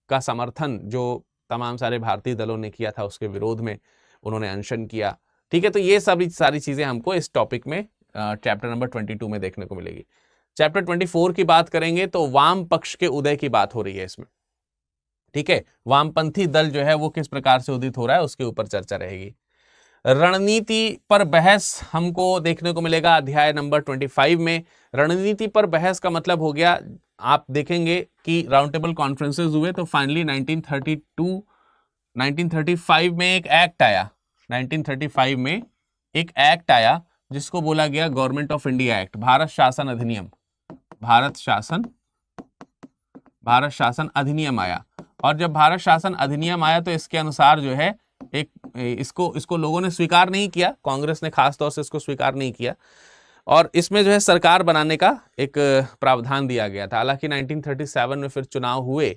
का समर्थन जो तमाम सारे भारतीय दलों ने किया था उसके विरोध में उन्होंने अनशन किया ठीक है तो ये सभी सारी चीज़ें हमको इस टॉपिक में चैप्टर नंबर ट्वेंटी टू में देखने को मिलेगी चैप्टर ट्वेंटी फोर की बात करेंगे तो वाम पक्ष के उदय की बात हो रही है इसमें ठीक है वामपंथी दल जो है वो किस प्रकार से उदित हो रहा है उसके ऊपर चर्चा रहेगी रणनीति पर बहस हमको देखने को मिलेगा अध्याय नंबर 25 में रणनीति पर बहस का मतलब हो गया आप देखेंगे कि राउंड टेबल कॉन्फ्रेंसेज हुए तो फाइनली 1932 1935 में एक एक्ट आया 1935 में एक एक्ट आया जिसको बोला गया government of India act Bharat शासन अधिनियम भारत शासन भारत शासन अधिनियम आया और जब भारत शासन अधिनियम आया तो इसके अनुसार जो है एक इसको इसको लोगों ने स्वीकार नहीं किया कांग्रेस ने खासतौर से इसको स्वीकार नहीं किया और इसमें जो है सरकार बनाने का एक प्रावधान दिया गया था हालांकि 1937 में फिर चुनाव हुए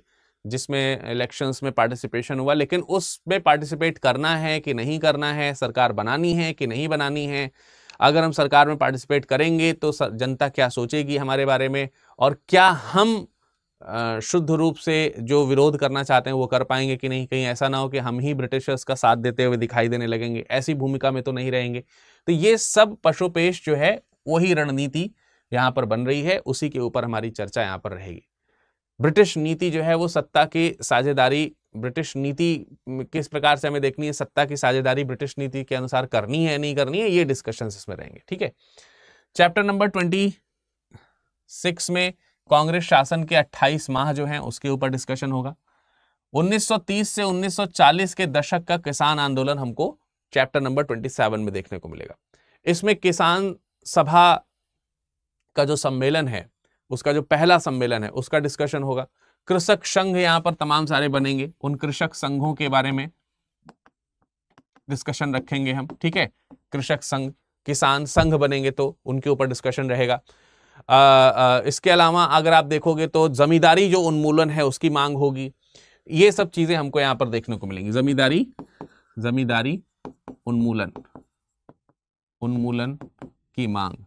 जिसमें इलेक्शंस में पार्टिसिपेशन हुआ लेकिन उसमें पार्टिसिपेट करना है कि नहीं करना है सरकार बनानी है कि नहीं बनानी है अगर हम सरकार में पार्टिसिपेट करेंगे तो जनता क्या सोचेगी हमारे बारे में और क्या हम शुद्ध रूप से जो विरोध करना चाहते हैं वो कर पाएंगे कि नहीं कहीं ऐसा ना हो कि हम ही ब्रिटिशर्स का साथ देते हुए दिखाई देने लगेंगे ऐसी भूमिका में तो नहीं रहेंगे तो ये सब पशुपेश जो है वही रणनीति यहाँ पर बन रही है उसी के ऊपर हमारी चर्चा यहाँ पर रहेगी ब्रिटिश नीति जो है वो सत्ता की साझेदारी ब्रिटिश नीति किस प्रकार से हमें देखनी है सत्ता की साझेदारी ब्रिटिश नीति के अनुसार करनी है नहीं करनी है ये डिस्कशन इसमें रहेंगे ठीक है चैप्टर नंबर ट्वेंटी सिक्स में कांग्रेस शासन के 28 माह जो हैं उसके ऊपर डिस्कशन होगा 1930 से 1940 के दशक का किसान आंदोलन हमको चैप्टर नंबर 27 में देखने को मिलेगा इसमें किसान सभा का जो सम्मेलन है उसका जो पहला सम्मेलन है उसका डिस्कशन होगा कृषक संघ यहाँ पर तमाम सारे बनेंगे उन कृषक संघों के बारे में डिस्कशन रखेंगे हम ठीक है कृषक संघ किसान संघ बनेंगे तो उनके ऊपर डिस्कशन रहेगा इसके अलावा अगर आप देखोगे तो ज़मींदारी जो उन्मूलन है उसकी मांग होगी ये सब चीज़ें हमको यहां पर देखने को मिलेंगी ज़मींदारी ज़मींदारी उन्मूलन उन्मूलन की मांग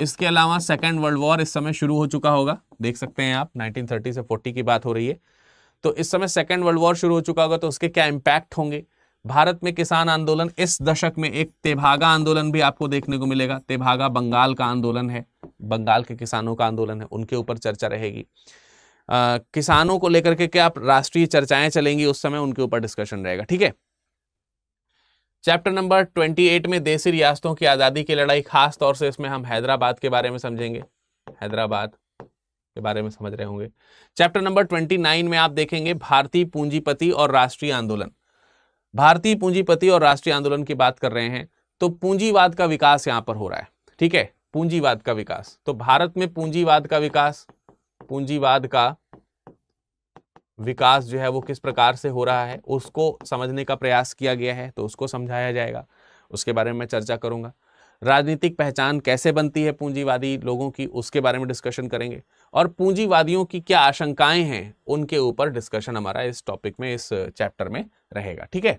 इसके अलावा सेकेंड वर्ल्ड वॉर इस समय शुरू हो चुका होगा देख सकते हैं आप 1930 से 40 की बात हो रही है तो इस समय सेकेंड वर्ल्ड वॉर शुरू हो चुका होगा तो उसके क्या इंपैक्ट होंगे भारत में किसान आंदोलन इस दशक में एक तेभागा आंदोलन भी आपको देखने को मिलेगा तेभागा बंगाल का आंदोलन है बंगाल के किसानों का आंदोलन है उनके ऊपर चर्चा रहेगी आ, किसानों को लेकर के क्या राष्ट्रीय चर्चाएं चलेंगी उस समय उनके ऊपर डिस्कशन रहेगा ठीक है चैप्टर नंबर 28 में देसी रियासतों की आज़ादी की लड़ाई खास तौर से इसमें हम हैदराबाद के बारे में समझेंगे हैदराबाद के बारे में समझ रहे होंगे चैप्टर नंबर 29 में आप देखेंगे भारतीय पूंजीपति और राष्ट्रीय आंदोलन भारतीय पूंजीपति और राष्ट्रीय आंदोलन की बात कर रहे हैं तो पूंजीवाद का विकास यहां पर हो रहा है ठीक है पूंजीवाद का विकास तो भारत में पूंजीवाद का विकास पूंजीवाद का विकास जो है वो किस प्रकार से हो रहा है उसको समझने का प्रयास किया गया है तो उसको समझाया जाएगा उसके बारे में मैं चर्चा करूंगा राजनीतिक पहचान कैसे बनती है पूंजीवादी लोगों की उसके बारे में डिस्कशन करेंगे और पूंजीवादियों की क्या आशंकाएं हैं उनके ऊपर डिस्कशन हमारा इस टॉपिक में इस चैप्टर में रहेगा ठीक है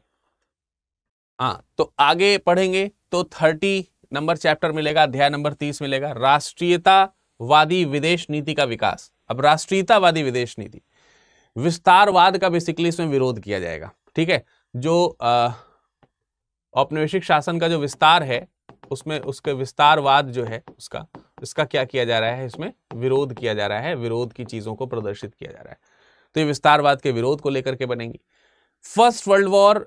हाँ तो आगे पढ़ेंगे तो थर्टी नंबर चैप्टर मिलेगा अध्याय नंबर तीस मिलेगा राष्ट्रीयतावादी विदेश नीति का विकास अब राष्ट्रीयतावादी विदेश नीति विस्तारवाद का बेसिकली इसमें विरोध किया जाएगा ठीक है जो औपनिवेशिक शासन का जो विस्तार है उसमें उसके विस्तारवाद जो है उसका इसका क्या किया जा रहा है इसमें विरोध किया जा रहा है विरोध की चीजों को प्रदर्शित किया जा रहा है तो ये विस्तारवाद के विरोध को लेकर के बनेंगी फर्स्ट वर्ल्ड वॉर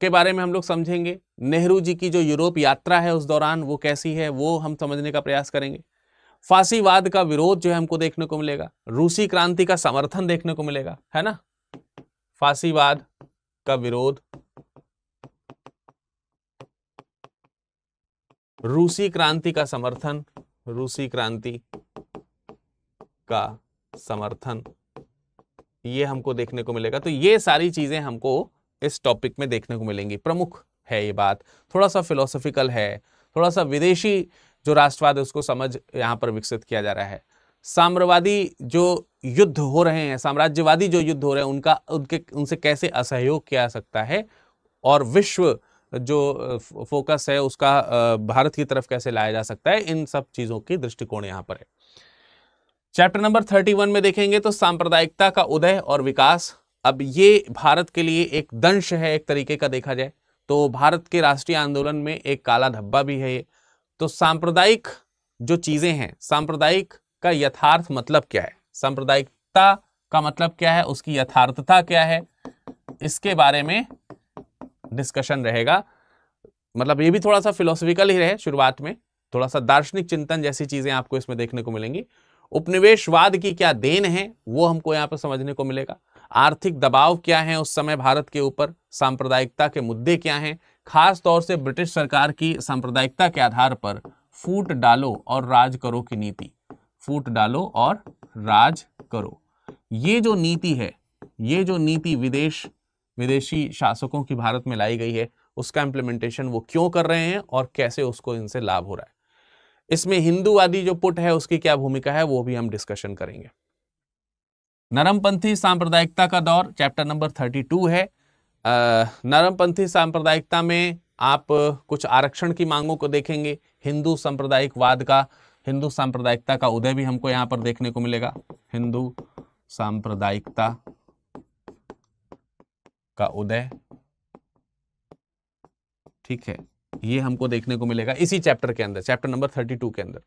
के बारे में हम लोग समझेंगे नेहरू जी की जो यूरोप यात्रा है उस दौरान वो कैसी है वो हम समझने का प्रयास करेंगे फांसीवाद का विरोध जो है हमको देखने को मिलेगा रूसी क्रांति का समर्थन देखने को मिलेगा है ना फांसीवाद का विरोध रूसी क्रांति का समर्थन रूसी क्रांति का समर्थन ये हमको देखने को मिलेगा तो ये सारी चीजें हमको इस टॉपिक में देखने को मिलेंगी प्रमुख है ये बात थोड़ा सा फिलोसॉफिकल है थोड़ा सा विदेशी जो राष्ट्रवाद है उसको समझ यहाँ पर विकसित किया जा रहा है साम्रवादी जो युद्ध हो रहे हैं साम्राज्यवादी जो युद्ध हो रहे हैं उनका उनके उनसे कैसे असहयोग किया सकता है और विश्व जो फोकस है उसका भारत की तरफ कैसे लाया जा सकता है इन सब चीज़ों की दृष्टिकोण यहाँ पर है चैप्टर नंबर थर्टी वन में देखेंगे तो सांप्रदायिकता का उदय और विकास अब ये भारत के लिए एक दंश है एक तरीके का देखा जाए तो भारत के राष्ट्रीय आंदोलन में एक काला धब्बा भी है ये तो सांप्रदायिक जो चीज़ें हैं सांप्रदायिक का यथार्थ मतलब क्या है सांप्रदायिकता का मतलब क्या है उसकी यथार्थता क्या है इसके बारे में डिस्कशन रहेगा मतलब ये भी थोड़ा सा फिलोसफिकल ही रहे शुरुआत में थोड़ा सा दार्शनिक चिंतन जैसी चीज़ें आपको इसमें देखने को मिलेंगी उपनिवेशवाद की क्या देन है वो हमको यहाँ पर समझने को मिलेगा आर्थिक दबाव क्या है उस समय भारत के ऊपर सांप्रदायिकता के मुद्दे क्या हैं खास तौर से ब्रिटिश सरकार की सांप्रदायिकता के आधार पर फूट डालो और राज करो की नीति फूट डालो और राज करो ये जो नीति है ये जो नीति विदेश विदेशी शासकों की भारत में लाई गई है उसका इम्प्लीमेंटेशन वो क्यों कर रहे हैं और कैसे उसको इनसे लाभ हो रहा है इसमें हिंदूवादी जो पुट है उसकी क्या भूमिका है वो भी हम डिस्कशन करेंगे नरमपंथी सांप्रदायिकता का दौर चैप्टर नंबर थर्टी टू है नरमपंथी सांप्रदायिकता में आप कुछ आरक्षण की मांगों को देखेंगे हिंदू सांप्रदायिकवाद का हिंदू सांप्रदायिकता का उदय भी हमको यहाँ पर देखने को मिलेगा हिंदू सांप्रदायिकता का उदय ठीक है ये हमको देखने को मिलेगा इसी चैप्टर के अंदर चैप्टर नंबर थर्टी टू के अंदर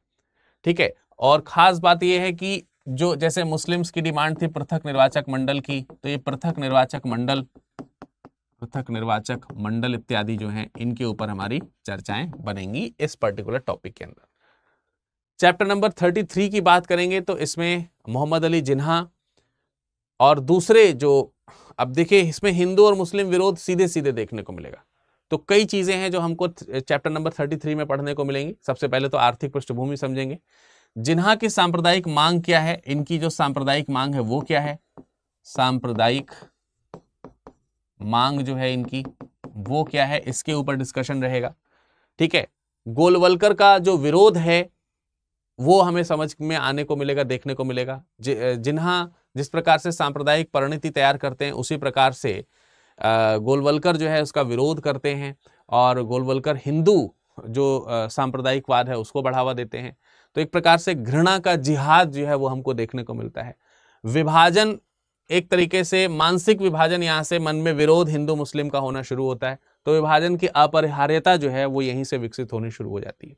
ठीक है और खास बात यह है कि जो जैसे मुस्लिम्स की डिमांड थी पृथक निर्वाचक मंडल की तो ये पृथक निर्वाचक मंडल पृथक निर्वाचक मंडल इत्यादि जो हैं इनके ऊपर हमारी चर्चाएं बनेंगी इस पर्टिकुलर टॉपिक के अंदर चैप्टर नंबर थर्टी थ्री की बात करेंगे तो इसमें मोहम्मद अली जिन्हा और दूसरे जो अब देखिए इसमें हिंदू और मुस्लिम विरोध सीधे सीधे देखने को मिलेगा तो कई चीज़ें हैं जो हमको चैप्टर नंबर 33 में पढ़ने को मिलेंगी सबसे पहले तो आर्थिक पृष्ठभूमि समझेंगे जिन्हा की सांप्रदायिक मांग क्या है इनकी जो सांप्रदायिक मांग है वो क्या है सांप्रदायिक मांग जो है इनकी वो क्या है इसके ऊपर डिस्कशन रहेगा ठीक है गोलवलकर का जो विरोध है वो हमें समझ में आने को मिलेगा देखने को मिलेगा जिन्हा जिस प्रकार से सांप्रदायिक परिणति तैयार करते हैं उसी प्रकार से गोलवलकर जो है उसका विरोध करते हैं और गोलवलकर हिंदू जो सांप्रदायिकवाद है उसको बढ़ावा देते हैं तो एक प्रकार से घृणा का जिहाद जो है वो हमको देखने को मिलता है विभाजन एक तरीके से मानसिक विभाजन यहाँ से मन में विरोध हिंदू मुस्लिम का होना शुरू होता है तो विभाजन की अपरिहार्यता जो है वो यहीं से विकसित होनी शुरू हो जाती है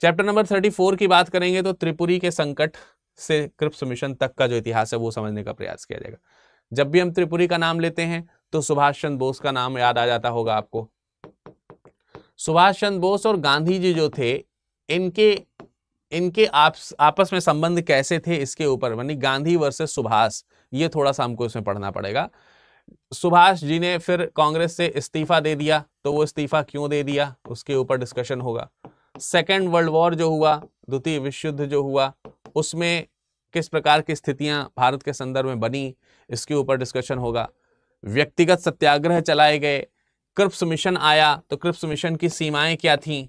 चैप्टर नंबर थर्टी फोर की बात करेंगे तो त्रिपुरी के संकट से क्रिप्स मिशन तक का जो इतिहास है वो समझने का प्रयास किया जाएगा जब भी हम त्रिपुरी का नाम लेते हैं तो सुभाष चंद्र बोस का नाम याद आ जाता होगा आपको सुभाष चंद्र बोस और गांधी जी जो थे इनके इनके आप, आपस में संबंध कैसे थे इसके ऊपर यानी गांधी वर्सेस सुभाष ये थोड़ा सा हमको इसमें पढ़ना पड़ेगा सुभाष जी ने फिर कांग्रेस से इस्तीफा दे दिया तो वो इस्तीफा क्यों दे दिया उसके ऊपर डिस्कशन होगा सेकेंड वर्ल्ड वॉर जो हुआ द्वितीय विश्व युद्ध जो हुआ उसमें किस प्रकार की स्थितियां भारत के संदर्भ में बनी इसके ऊपर डिस्कशन होगा व्यक्तिगत सत्याग्रह चलाए गए क्रिप्स मिशन आया तो क्रिप्स मिशन की सीमाएं क्या थीं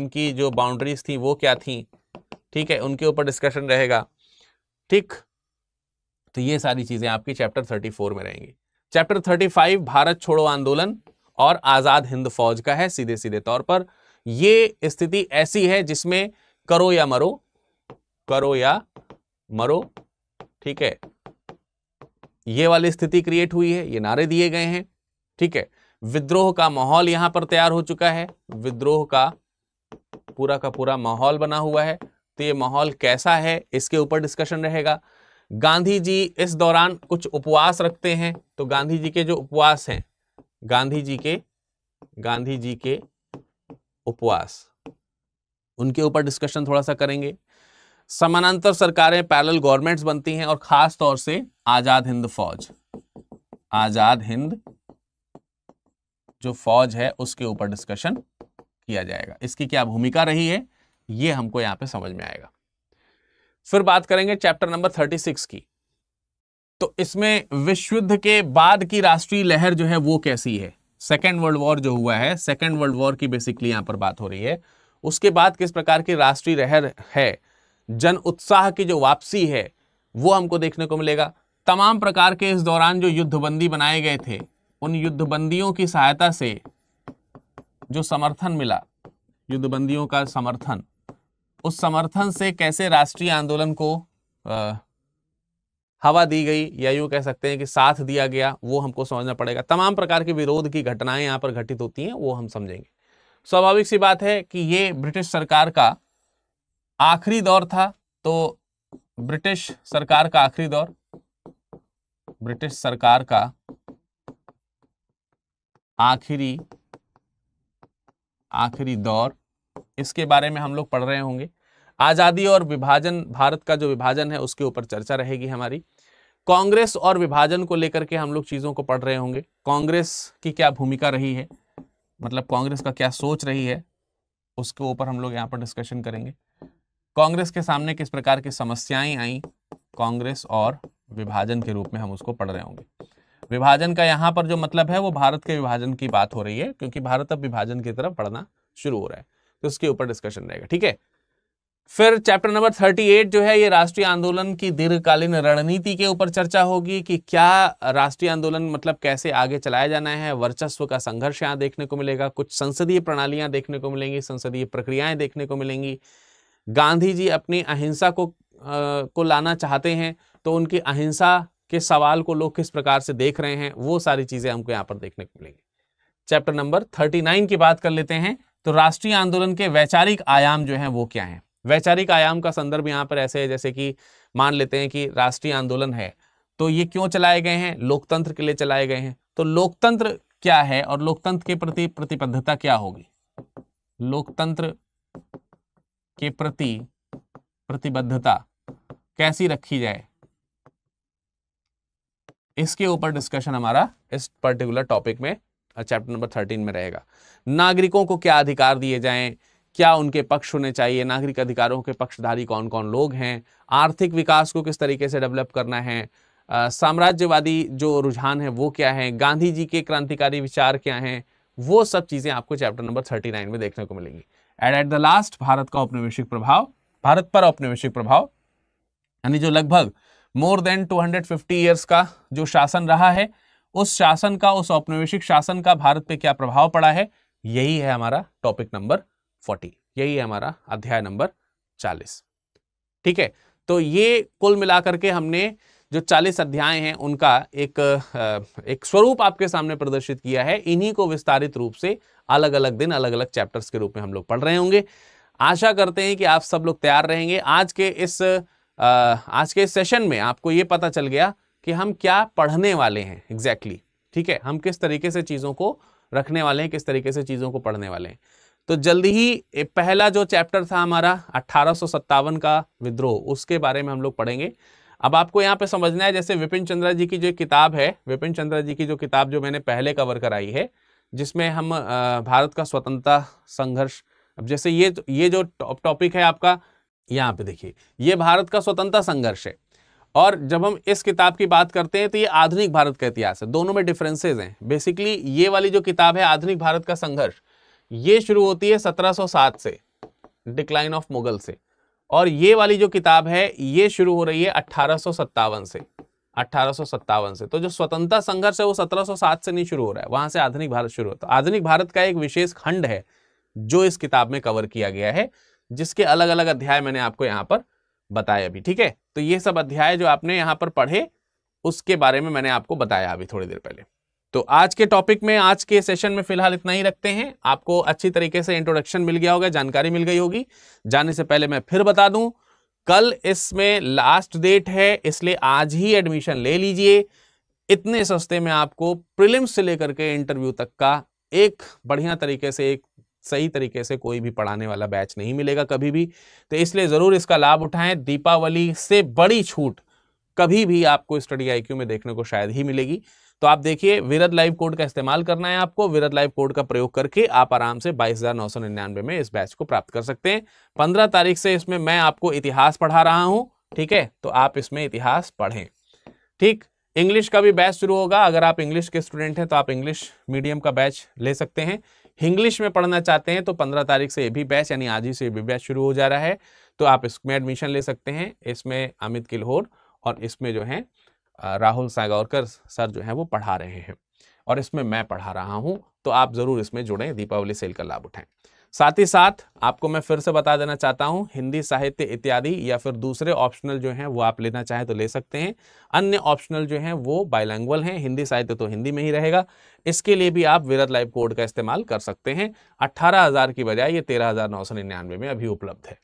इनकी जो बाउंड्रीज थी वो क्या थी ठीक है उनके ऊपर डिस्कशन रहेगा ठीक तो ये सारी चीज़ें आपकी चैप्टर थर्टी फोर में रहेंगी चैप्टर थर्टी फाइव भारत छोड़ो आंदोलन और आज़ाद हिंद फौज का है सीधे सीधे तौर पर ये स्थिति ऐसी है जिसमें करो या मरो करो या मरो ठीक है ये वाली स्थिति क्रिएट हुई है ये नारे दिए गए हैं ठीक है विद्रोह का माहौल यहां पर तैयार हो चुका है विद्रोह का पूरा का पूरा माहौल बना हुआ है तो ये माहौल कैसा है इसके ऊपर डिस्कशन रहेगा गांधी जी इस दौरान कुछ उपवास रखते हैं तो गांधी जी के जो उपवास हैं गांधी जी के गांधी जी के उपवास उनके ऊपर डिस्कशन थोड़ा सा करेंगे समानांतर सरकारें पैरल गवर्नमेंट्स बनती हैं और खास तौर से आजाद हिंद फौज आजाद हिंद जो फौज है उसके ऊपर डिस्कशन किया जाएगा इसकी क्या भूमिका रही है ये हमको यहां पे समझ में आएगा फिर बात करेंगे चैप्टर नंबर थर्टी सिक्स की तो इसमें विश्व युद्ध के बाद की राष्ट्रीय लहर जो है वो कैसी है सेकेंड वर्ल्ड वॉर जो हुआ है सेकेंड वर्ल्ड वॉर की बेसिकली यहां पर बात हो रही है उसके बाद किस प्रकार की राष्ट्रीय लहर है जन उत्साह की जो वापसी है वो हमको देखने को मिलेगा तमाम प्रकार के इस दौरान जो युद्धबंदी बनाए गए थे उन युद्धबंदियों की सहायता से जो समर्थन मिला युद्धबंदियों का समर्थन उस समर्थन से कैसे राष्ट्रीय आंदोलन को आ, हवा दी गई या यूं कह सकते हैं कि साथ दिया गया वो हमको समझना पड़ेगा तमाम प्रकार के विरोध की घटनाएं यहाँ पर घटित होती हैं वो हम समझेंगे स्वाभाविक सी बात है कि ये ब्रिटिश सरकार का आखिरी दौर था तो ब्रिटिश सरकार का आखिरी दौर ब्रिटिश सरकार का आखिरी आखिरी दौर इसके बारे में हम लोग पढ़ रहे होंगे आज़ादी और विभाजन भारत का जो विभाजन है उसके ऊपर चर्चा रहेगी हमारी कांग्रेस और विभाजन को लेकर के हम लोग चीज़ों को पढ़ रहे होंगे कांग्रेस की क्या भूमिका रही है मतलब कांग्रेस का क्या सोच रही है उसके ऊपर हम लोग यहाँ पर डिस्कशन करेंगे कांग्रेस के सामने किस प्रकार की समस्याएं आई कांग्रेस और विभाजन के रूप में हम उसको पढ़ रहे होंगे विभाजन का यहां पर जो मतलब है वो भारत के विभाजन की बात हो रही है क्योंकि भारत अब विभाजन की तरफ पढ़ना शुरू हो रहा है तो उसके ऊपर डिस्कशन रहेगा ठीक है फिर चैप्टर नंबर 38 जो है ये राष्ट्रीय आंदोलन की दीर्घकालीन रणनीति के ऊपर चर्चा होगी कि क्या राष्ट्रीय आंदोलन मतलब कैसे आगे चलाया जाना है वर्चस्व का संघर्ष यहाँ देखने को मिलेगा कुछ संसदीय प्रणालियां देखने को मिलेंगी संसदीय प्रक्रियाएं देखने को मिलेंगी गांधी जी अपनी अहिंसा को आ, को लाना चाहते हैं तो उनकी अहिंसा के सवाल को लोग किस प्रकार से देख रहे हैं वो सारी चीज़ें हमको यहाँ पर देखने को मिलेंगी चैप्टर नंबर थर्टी नाइन की बात कर लेते हैं तो राष्ट्रीय आंदोलन के वैचारिक आयाम जो हैं वो क्या हैं वैचारिक आयाम का संदर्भ यहाँ पर ऐसे है जैसे कि मान लेते हैं कि राष्ट्रीय आंदोलन है तो ये क्यों चलाए गए हैं लोकतंत्र के लिए चलाए गए हैं तो लोकतंत्र क्या है और लोकतंत्र के प्रति प्रतिबद्धता क्या होगी लोकतंत्र के प्रति प्रतिबद्धता कैसी रखी जाए इसके ऊपर डिस्कशन हमारा इस पर्टिकुलर टॉपिक में चैप्टर नंबर थर्टीन में रहेगा नागरिकों को क्या अधिकार दिए जाएं क्या उनके पक्ष होने चाहिए नागरिक अधिकारों के पक्षधारी कौन कौन लोग हैं आर्थिक विकास को किस तरीके से डेवलप करना है साम्राज्यवादी जो रुझान है वो क्या है गांधी जी के क्रांतिकारी विचार क्या हैं वो सब चीज़ें आपको चैप्टर नंबर थर्टी नाइन में देखने को मिलेंगी and at the last Bharat का औपनिवेशिक प्रभाव भारत पर औपनिवेशिक प्रभाव यानी जो लगभग मोर देन 250 इयर्स का जो शासन रहा है उस शासन का उस औपनिवेशिक शासन का भारत पे क्या प्रभाव पड़ा है यही है हमारा टॉपिक नंबर 40 यही है हमारा अध्याय नंबर 40 ठीक है तो ये कुल मिलाकर के हमने जो 40 अध्याय हैं उनका एक एक स्वरूप आपके सामने प्रदर्शित किया है इन्हीं को विस्तारित रूप से अलग अलग दिन अलग अलग चैप्टर्स के रूप में हम लोग पढ़ रहे होंगे आशा करते हैं कि आप सब लोग तैयार रहेंगे आज के इस आज के सेशन में आपको ये पता चल गया कि हम क्या पढ़ने वाले हैं एग्जैक्टली exactly, ठीक है हम किस तरीके से चीज़ों को रखने वाले हैं किस तरीके से चीज़ों को पढ़ने वाले हैं तो जल्दी ही पहला जो चैप्टर था हमारा अट्ठारह का विद्रोह उसके बारे में हम लोग पढ़ेंगे अब आपको यहाँ पे समझना है जैसे विपिन चंद्रा जी की जो किताब है विपिन चंद्रा जी की जो किताब जो मैंने पहले कवर कराई है जिसमें हम भारत का स्वतंत्रता संघर्ष अब जैसे ये ये जो टॉपिक है आपका यहाँ पे देखिए ये भारत का स्वतंत्रता संघर्ष है और जब हम इस किताब की बात करते हैं तो ये आधुनिक भारत का इतिहास है दोनों में डिफरेंसेज हैं बेसिकली ये वाली जो किताब है आधुनिक भारत का संघर्ष ये शुरू होती है 1707 से डिक्लाइन ऑफ मुगल से और ये वाली जो किताब है ये शुरू हो रही है अट्ठारह से अट्ठारह से तो जो स्वतंत्रता संघर्ष है वो 1707 से नहीं शुरू हो रहा है वहां से आधुनिक भारत शुरू होता है आधुनिक भारत का एक विशेष खंड है जो इस किताब में कवर किया गया है जिसके अलग अलग अध्याय मैंने आपको यहाँ पर बताया अभी ठीक है तो ये सब अध्याय जो आपने यहाँ पर पढ़े उसके बारे में मैंने आपको बताया अभी थोड़ी देर पहले तो आज के टॉपिक में आज के सेशन में फिलहाल इतना ही रखते हैं आपको अच्छी तरीके से इंट्रोडक्शन मिल गया होगा जानकारी मिल गई होगी जाने से पहले मैं फिर बता दूं कल इसमें लास्ट डेट है इसलिए आज ही एडमिशन ले लीजिए इतने सस्ते में आपको प्रिलिम्स से लेकर के इंटरव्यू तक का एक बढ़िया तरीके से एक सही तरीके से कोई भी पढ़ाने वाला बैच नहीं मिलेगा कभी भी तो इसलिए ज़रूर इसका लाभ उठाएं दीपावली से बड़ी छूट कभी भी आपको स्टडी आईक्यू में देखने को शायद ही मिलेगी तो आप देखिए विरद लाइव कोड का इस्तेमाल करना है आपको विरद लाइव कोड का प्रयोग करके आप आराम से बाईस में इस बैच को प्राप्त कर सकते हैं पंद्रह तारीख से इसमें मैं आपको इतिहास पढ़ा रहा हूँ ठीक है तो आप इसमें इतिहास पढ़ें ठीक इंग्लिश का भी बैच शुरू होगा अगर आप इंग्लिश के स्टूडेंट हैं तो आप इंग्लिश मीडियम का बैच ले सकते हैं इंग्लिश में पढ़ना चाहते हैं तो 15 तारीख से ये भी बैच यानी आज ही से ये भी बैच शुरू हो जा रहा है तो आप इसमें एडमिशन ले सकते हैं इसमें अमित किलहोर और इसमें जो है राहुल सागौरकर सर जो हैं वो पढ़ा रहे हैं और इसमें मैं पढ़ा रहा हूं तो आप ज़रूर इसमें जुड़ें दीपावली सेल का लाभ उठाएं साथ ही साथ आपको मैं फिर से बता देना चाहता हूं हिंदी साहित्य इत्यादि या फिर दूसरे ऑप्शनल जो हैं वो आप लेना चाहें तो ले सकते हैं अन्य ऑप्शनल जो हैं वो बायलैंग्वल हैं हिंदी साहित्य तो हिंदी में ही रहेगा इसके लिए भी आप विरत लाइव कोड का इस्तेमाल कर सकते हैं अट्ठारह हज़ार की बजाय ये तेरह हज़ार नौ सौ निन्यानवे में अभी उपलब्ध है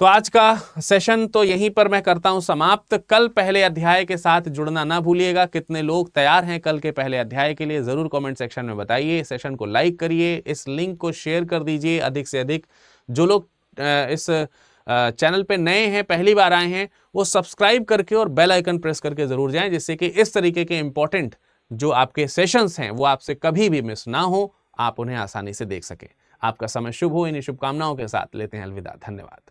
तो आज का सेशन तो यहीं पर मैं करता हूं समाप्त कल पहले अध्याय के साथ जुड़ना ना भूलिएगा कितने लोग तैयार हैं कल के पहले अध्याय के लिए ज़रूर कमेंट सेक्शन में बताइए सेशन को लाइक करिए इस लिंक को शेयर कर दीजिए अधिक से अधिक जो लोग इस चैनल पे नए हैं पहली बार आए हैं वो सब्सक्राइब करके और बेल आइकन प्रेस करके ज़रूर जाए जिससे कि इस तरीके के इम्पॉर्टेंट जो आपके सेशंस हैं वो आपसे कभी भी मिस ना हो आप उन्हें आसानी से देख सकें आपका समय शुभ हो इन्हीं शुभकामनाओं के साथ लेते हैं अलविदा धन्यवाद